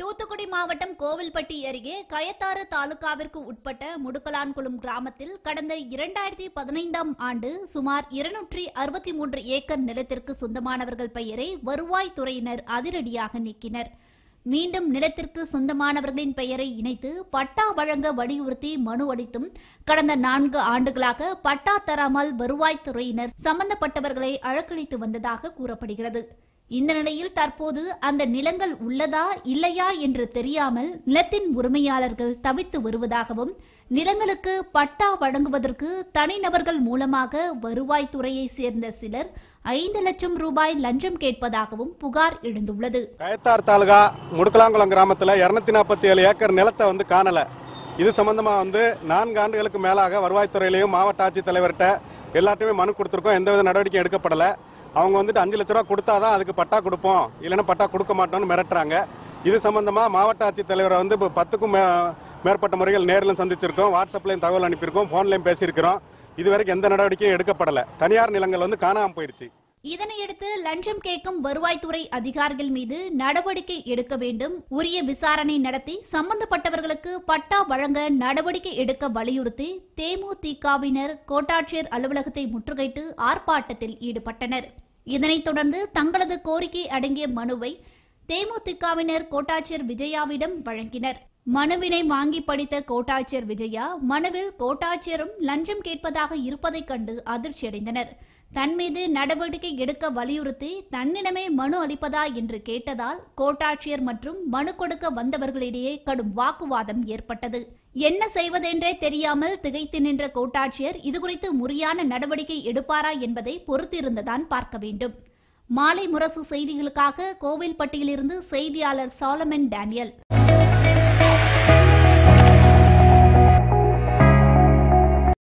தூத்துக்குடி மாவட்டம் கோவில்பட்டி அருகே கயத்தாறு தாலுகாவிற்கு உட்பட்ட முடுக்கலான்குளம் கிராமத்தில் கடந்த இரண்டாயிரத்தி பதினைந்தாம் ஆண்டு சுமார் இருநூற்றி அறுபத்தி மூன்று ஏக்கர் நிலத்திற்கு சொந்தமானவர்கள் பெயரை வருவாய்த்துறையினர் அதிரடியாக நீக்கினர் மீண்டும் நிலத்திற்கு சொந்தமானவர்களின் பெயரை இணைத்து பட்டா வழங்க வலியுறுத்தி மனு அளித்தும் கடந்த நான்கு ஆண்டுகளாக பட்டா தராமல் வருவாய்த்துறையினர் சம்பந்தப்பட்டவர்களை அழக்களித்து வந்ததாக கூறப்படுகிறது இந்த நிலையில் தற்போது அந்த நிலங்கள் உள்ளதா இல்லையா என்று தெரியாமல் நிலத்தின் உரிமையாளர்கள் தவித்து வருவதாகவும் நிலங்களுக்கு பட்டா வழங்குவதற்கு தனிநபர்கள் மூலமாக வருவாய்த்துறையை சேர்ந்த சிலர் ஐந்து லட்சம் ரூபாய் லஞ்சம் கேட்பதாகவும் புகார் எழுந்துள்ளது கயத்தார் தாலுகா முடுக்கலாங்குளம் கிராமத்தில் இருநூத்தி நாற்பத்தி ஏழு ஏக்கர் நிலத்தை வந்து காணல இது சம்பந்தமா வந்து நான்கு ஆண்டுகளுக்கு மேலாக வருவாய்த்துறையிலையும் மாவட்ட ஆட்சித்தலைவர்கிட்ட எல்லாத்தையுமே மனு கொடுத்துருக்கோம் எந்தவித நடவடிக்கையும் எடுக்கப்படலை அவங்க வந்துட்டு அஞ்சு லட்ச ரூபா கொடுத்தா தான் அதுக்கு பட்டா கொடுப்போம் இல்லைன்னா பட்டா கொடுக்க மாட்டோம்னு மிரட்டுறாங்க இது சம்பந்தமாக மாவட்ட ஆட்சித்தலைவரை வந்து இப்போ பத்துக்கும் மேற்பட்ட முறைகள் நேரில் சந்திச்சிருக்கோம் வாட்ஸ்அப்லையும் தகவல் அனுப்பியிருக்கோம் ஃபோன்லேயும் பேசியிருக்கிறோம் இதுவரைக்கும் எந்த நடவடிக்கையும் எடுக்கப்படலை தனியார் நிலங்கள் வந்து காணாமல் போயிடுச்சு இதனையடுத்து லஞ்சம் கேட்கும் வருவாய்த்துறை அதிகாரிகள் மீது நடவடிக்கை எடுக்க வேண்டும் உரிய விசாரணை நடத்தி சம்பந்தப்பட்டவர்களுக்கு பட்டா வழங்க நடவடிக்கை எடுக்க வலியுறுத்தி தேமுதிகவினர் கோட்டாட்சியர் அலுவலகத்தை முற்றுகையிட்டு ஆர்ப்பாட்டத்தில் ஈடுபட்டனர் இதனைத் தொடர்ந்து தங்களது கோரிக்கை அடங்கிய மனுவை தேமுதிகவினர் கோட்டாட்சியர் விஜயாவிடம் வழங்கினர் மனுவினை வாங்கி படித்த கோட்டாட்சியர் விஜயா மனுவில் கோட்டாட்சியரும் லஞ்சம் கேட்பதாக இருப்பதைக் கண்டு அதிர்ச்சியடைந்தனர் தன் மீது நடவடிக்கை எடுக்க வலியுறுத்தி தன்னிடமே மனு அளிப்பதா என்று கேட்டதால் கோட்டாட்சியர் மற்றும் மனு கொடுக்க வந்தவர்களிடையே கடும் வாக்குவாதம் ஏற்பட்டது என்ன செய்வதென்றே தெரியாமல் திகைத்து நின்ற கோட்டாட்சியர் இதுகுறித்து முறையான நடவடிக்கை எடுப்பாரா என்பதை பொறுத்திருந்துதான் பார்க்க வேண்டும் மாலை முரசு செய்திகளுக்காக கோவில்பட்டியிலிருந்து செய்தியாளர் சாலமன் டேனியல்